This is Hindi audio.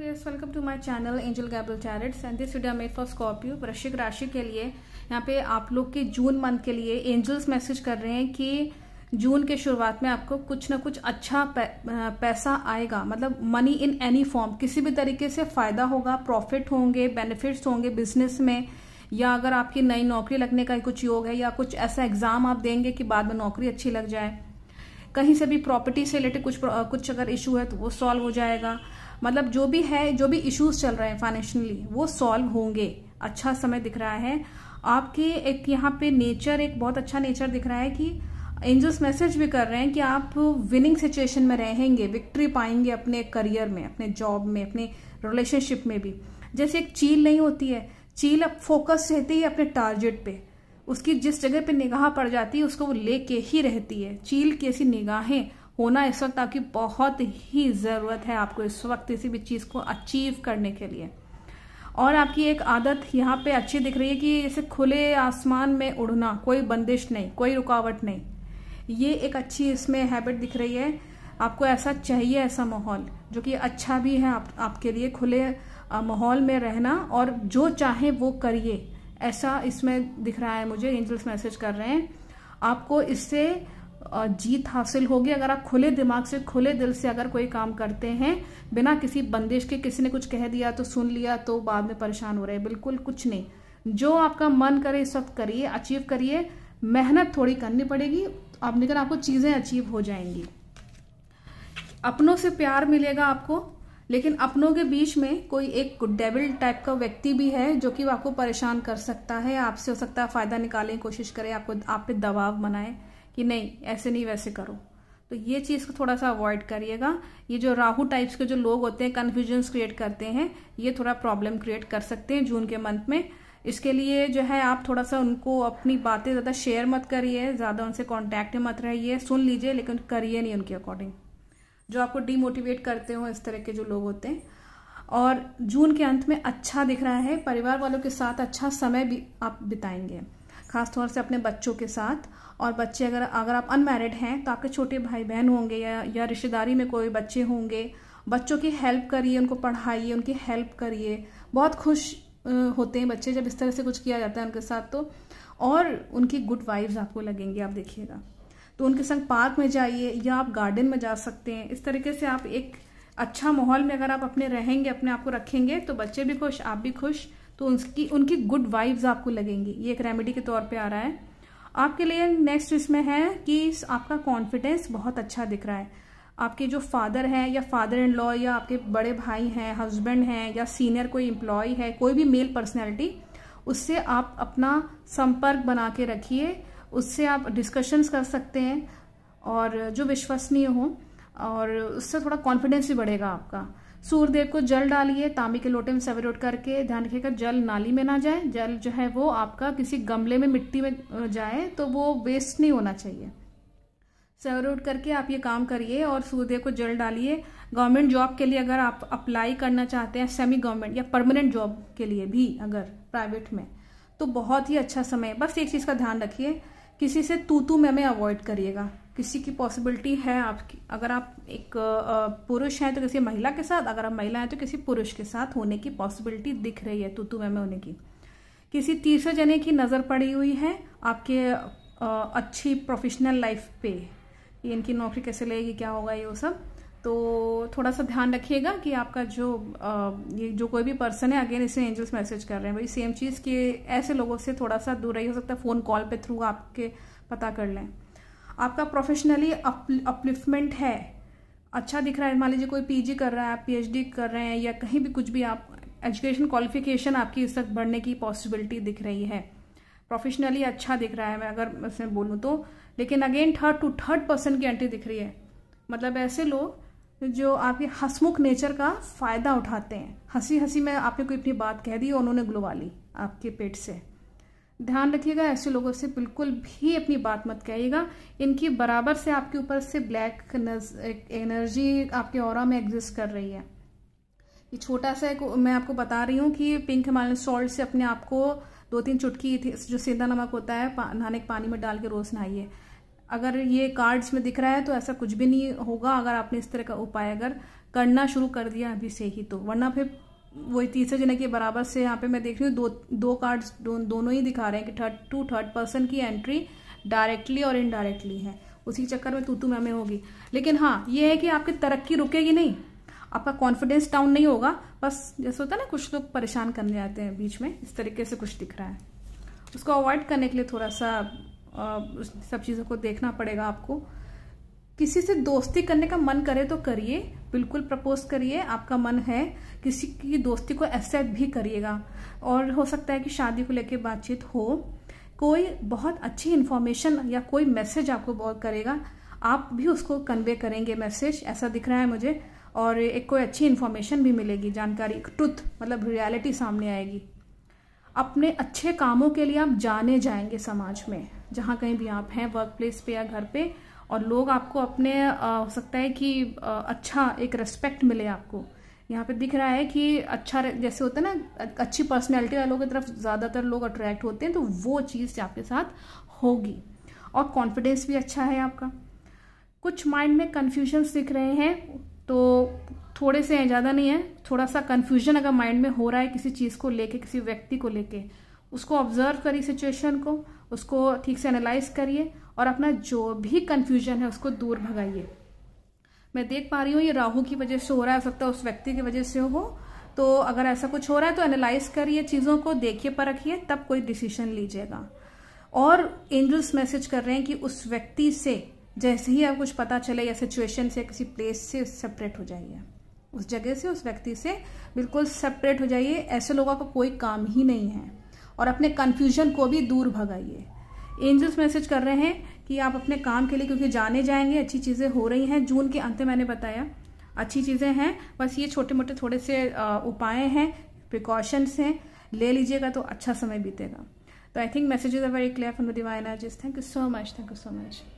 viewers welcome to my channel Angel Gable Chariots and this video made for Scorpio वृश्चिक राशि के लिए यहाँ पे आप लोग के जून मंथ के लिए एंजल्स मैसेज कर रहे हैं कि जून के शुरुआत में आपको कुछ ना कुछ अच्छा पैसा आएगा मतलब मनी इन एनी फॉर्म किसी भी तरीके से फायदा होगा प्रॉफिट होंगे बेनिफिट्स होंगे बिजनेस में या अगर आपकी नई नौकरी लगने का कुछ योग है या कुछ ऐसा एग्जाम आप देंगे कि बाद में नौकरी अच्छी लग जाए कहीं से भी प्रॉपर्टी से रिलेटेड कुछ कुछ अगर इशू है तो वो सॉल्व हो जाएगा मतलब जो भी है जो भी इश्यूज चल रहे हैं फाइनेंशियली वो सॉल्व होंगे अच्छा समय दिख रहा है आपके एक यहाँ पे नेचर एक बहुत अच्छा नेचर दिख रहा है कि एंजल्स मैसेज भी कर रहे हैं कि आप विनिंग सिचुएशन में रहेंगे विक्ट्री पाएंगे अपने करियर में अपने जॉब में अपने रिलेशनशिप में भी जैसे एक चील नहीं होती है चील अब फोकस रहती है अपने टारगेट पे उसकी जिस जगह पे निगाह पड़ जाती है उसको वो लेके ही रहती है चील की ऐसी निगाहें होना इस वक्त आपकी बहुत ही ज़रूरत है आपको इस वक्त किसी भी चीज़ को अचीव करने के लिए और आपकी एक आदत यहाँ पे अच्छी दिख रही है कि जैसे खुले आसमान में उड़ना कोई बंदिश नहीं कोई रुकावट नहीं ये एक अच्छी इसमें हैबिट दिख रही है आपको ऐसा चाहिए ऐसा माहौल जो कि अच्छा भी है आप, आपके लिए खुले माहौल में रहना और जो चाहे वो करिए ऐसा इसमें दिख रहा है मुझे एंजल्स मैसेज कर रहे हैं आपको इससे जीत हासिल होगी अगर आप खुले दिमाग से खुले दिल से अगर कोई काम करते हैं बिना किसी बंदिश के किसी ने कुछ कह दिया तो सुन लिया तो बाद में परेशान हो रहे हैं बिल्कुल कुछ नहीं जो आपका मन करे इस वक्त करिए अचीव करिए मेहनत थोड़ी करनी पड़ेगी आप लेकिन आपको चीज़ें अचीव हो जाएंगी अपनों से प्यार मिलेगा आपको लेकिन अपनों के बीच में कोई एक डेविल टाइप का व्यक्ति भी है जो कि आपको परेशान कर सकता है आपसे हो सकता है फ़ायदा निकालने की कोशिश करे आपको आप पे दबाव बनाए कि नहीं ऐसे नहीं वैसे करो तो ये चीज़ को थोड़ा सा अवॉइड करिएगा ये जो राहु टाइप्स के जो लोग होते हैं कन्फ्यूजन्स क्रिएट करते हैं ये थोड़ा प्रॉब्लम क्रिएट कर सकते हैं जून के मंथ में इसके लिए जो है आप थोड़ा सा उनको अपनी बातें ज़्यादा शेयर मत करिए ज़्यादा उनसे कॉन्टैक्ट मत रहिए सुन लीजिए लेकिन करिए नहीं उनके अकॉर्डिंग जो आपको डीमोटिवेट करते हो इस तरह के जो लोग होते हैं और जून के अंत में अच्छा दिख रहा है परिवार वालों के साथ अच्छा समय भी आप बिताएंगे खासतौर से अपने बच्चों के साथ और बच्चे अगर अगर आप अनमैरिड हैं तो आपके छोटे भाई बहन होंगे या या रिश्तेदारी में कोई बच्चे होंगे बच्चों की हेल्प करिए उनको पढ़ाइए उनकी हेल्प करिए बहुत खुश होते हैं बच्चे जब इस तरह से कुछ किया जाता है उनके साथ तो और उनकी गुड वाइब्स आपको लगेंगी आप देखिएगा तो उनके संग पार्क में जाइए या आप गार्डन में जा सकते हैं इस तरीके से आप एक अच्छा माहौल में अगर आप अपने रहेंगे अपने आप को रखेंगे तो बच्चे भी खुश आप भी खुश तो उनकी उनकी गुड वाइब्स आपको लगेंगी ये एक रेमेडी के तौर पे आ रहा है आपके लिए नेक्स्ट इसमें है कि आपका कॉन्फिडेंस बहुत अच्छा दिख रहा है आपके जो फादर हैं या फादर इन लॉ या आपके बड़े भाई हैं हस्बैंड हैं या सीनियर कोई एम्प्लॉय है कोई भी मेल पर्सनैलिटी उससे आप अपना संपर्क बना के रखिए उससे आप डिस्कशंस कर सकते हैं और जो विश्वसनीय हो और उससे थोड़ा कॉन्फिडेंस भी बढ़ेगा आपका सूर्यदेव को जल डालिए तांबे के लोटे में सवेरे उठ करके ध्यान रखिएगा जल नाली में ना जाए जल जो है वो आपका किसी गमले में मिट्टी में जाए तो वो वेस्ट नहीं होना चाहिए सवेरे उठ करके आप ये काम करिए और सूर्यदेव को जल डालिए गवर्नमेंट जॉब के लिए अगर आप अप्लाई करना चाहते हैं सेमी गवर्नमेंट या परमानेंट जॉब के लिए भी अगर प्राइवेट में तो बहुत ही अच्छा समय है बस एक चीज़ का ध्यान रखिए किसी से तू तू मैं मैं अवॉइड करिएगा किसी की पॉसिबिलिटी है आपकी अगर आप एक पुरुष हैं तो किसी महिला के साथ अगर आप महिला हैं तो किसी पुरुष के साथ होने की पॉसिबिलिटी दिख रही है तुतु में होने की किसी तीसरे जने की नज़र पड़ी हुई है आपके अच्छी प्रोफेशनल लाइफ पे इनकी नौकरी कैसे लेगी क्या होगा ये वो सब तो थोड़ा सा ध्यान रखिएगा कि आपका जो ये जो कोई भी पर्सन है अगेन इसे एंजल्स मैसेज कर रहे हैं भाई सेम चीज़ कि ऐसे लोगों से थोड़ा सा दूर रही हो सकता है फ़ोन कॉल पे थ्रू आपके पता कर लें आपका प्रोफेशनली अपलिफ्टमेंट है अच्छा दिख रहा है मान लीजिए कोई पीजी कर रहा है आप पीएचडी कर रहे हैं या कहीं भी कुछ भी आप एजुकेशन क्वालिफिकेशन आपकी इस तक बढ़ने की पॉसिबिलिटी दिख रही है प्रोफेशनली अच्छा दिख रहा है मैं अगर उसमें बोलूँ तो लेकिन again third to third person की एंट्री दिख रही है मतलब ऐसे लोग जो आपके हसमुख नेचर का फ़ायदा उठाते हैं हंसी हंसी में आपने कोई अपनी बात कह दी और उन्होंने ग्लोवा ली आपके पेट से ध्यान रखिएगा ऐसे लोगों से बिल्कुल भी अपनी बात मत कहिएगा इनकी बराबर से आपके ऊपर से ब्लैक एनर्जी आपके और में एग्जिस्ट कर रही है ये छोटा सा एक मैं आपको बता रही हूँ कि पिंक हिमालयन सॉल्ट से अपने आप को दो तीन चुटकी जो सेंधा नमक होता है नहाने के पानी में डाल के रोज़ नहाइए अगर ये कार्ड्स में दिख रहा है तो ऐसा कुछ भी नहीं होगा अगर आपने इस तरह का उपाय अगर करना शुरू कर दिया अभी से ही तो वरना फिर वही तीसरे जने के बराबर से यहाँ पे मैं देख रही हूँ दो दो कार्ड दो, दोनों ही दिखा रहे हैं कि थर्ड टू थर्ड पर्सन की एंट्री डायरेक्टली और इनडायरेक्टली है उसी चक्कर में तू तू मैं होगी लेकिन हाँ ये है कि आपकी तरक्की रुकेगी नहीं आपका कॉन्फिडेंस डाउन नहीं होगा बस जैसे होता है ना कुछ लोग परेशान करने आते हैं बीच में इस तरीके से कुछ दिख रहा है उसको अवॉइड करने के लिए थोड़ा सा आ, सब चीज़ों को देखना पड़ेगा आपको किसी से दोस्ती करने का मन करे तो करिए बिल्कुल प्रपोज करिए आपका मन है किसी की दोस्ती को एक्सेप्ट भी करिएगा और हो सकता है कि शादी को लेकर बातचीत हो कोई बहुत अच्छी इन्फॉर्मेशन या कोई मैसेज आपको बहुत करेगा आप भी उसको कन्वे करेंगे मैसेज ऐसा दिख रहा है मुझे और एक कोई अच्छी इन्फॉर्मेशन भी मिलेगी जानकारी ट्रुथ मतलब रियलिटी सामने आएगी अपने अच्छे कामों के लिए आप जाने जाएंगे समाज में जहाँ कहीं भी आप हैं वर्क प्लेस पे या घर पे और लोग आपको अपने हो सकता है कि अच्छा एक रेस्पेक्ट मिले आपको यहाँ पे दिख रहा है कि अच्छा जैसे होता है ना अच्छी पर्सनैलिटी वालों की तरफ ज़्यादातर लोग अट्रैक्ट होते हैं तो वो चीज़ आपके साथ होगी और कॉन्फिडेंस भी अच्छा है आपका कुछ माइंड में कन्फ्यूजन्स दिख रहे हैं तो थोड़े से हैं ज़्यादा नहीं है थोड़ा सा कन्फ्यूजन अगर माइंड में हो रहा है किसी चीज़ को लेके किसी व्यक्ति को लेके उसको ऑब्जर्व करिए सिचुएशन को उसको ठीक से एनालाइज करिए और अपना जो भी कन्फ्यूजन है उसको दूर भगाइए मैं देख पा रही हूँ ये राहु की वजह से हो रहा है हो सकता है उस व्यक्ति की वजह से हो तो अगर ऐसा कुछ हो रहा है तो एनालाइज करिए चीज़ों को देखिए पर रखिए तब कोई डिसीजन लीजिएगा और एंजल्स मैसेज कर रहे हैं कि उस व्यक्ति से जैसे ही आप कुछ पता चले या सिचुएशन से किसी प्लेस से सेपरेट हो जाइए उस जगह से उस व्यक्ति से बिल्कुल सेपरेट हो जाइए ऐसे लोगों का कोई काम ही नहीं है और अपने कन्फ्यूजन को भी दूर भगाइए एंजल्स मैसेज कर रहे हैं कि आप अपने काम के लिए क्योंकि जाने जाएंगे अच्छी चीज़ें हो रही हैं जून के अंत मैंने बताया अच्छी चीज़ें हैं बस ये छोटे मोटे थोड़े से उपाय हैं प्रिकॉशंस हैं ले लीजिएगा तो अच्छा समय बीतेगा तो I think messages are very clear from the divine जिस thank you so much thank you so much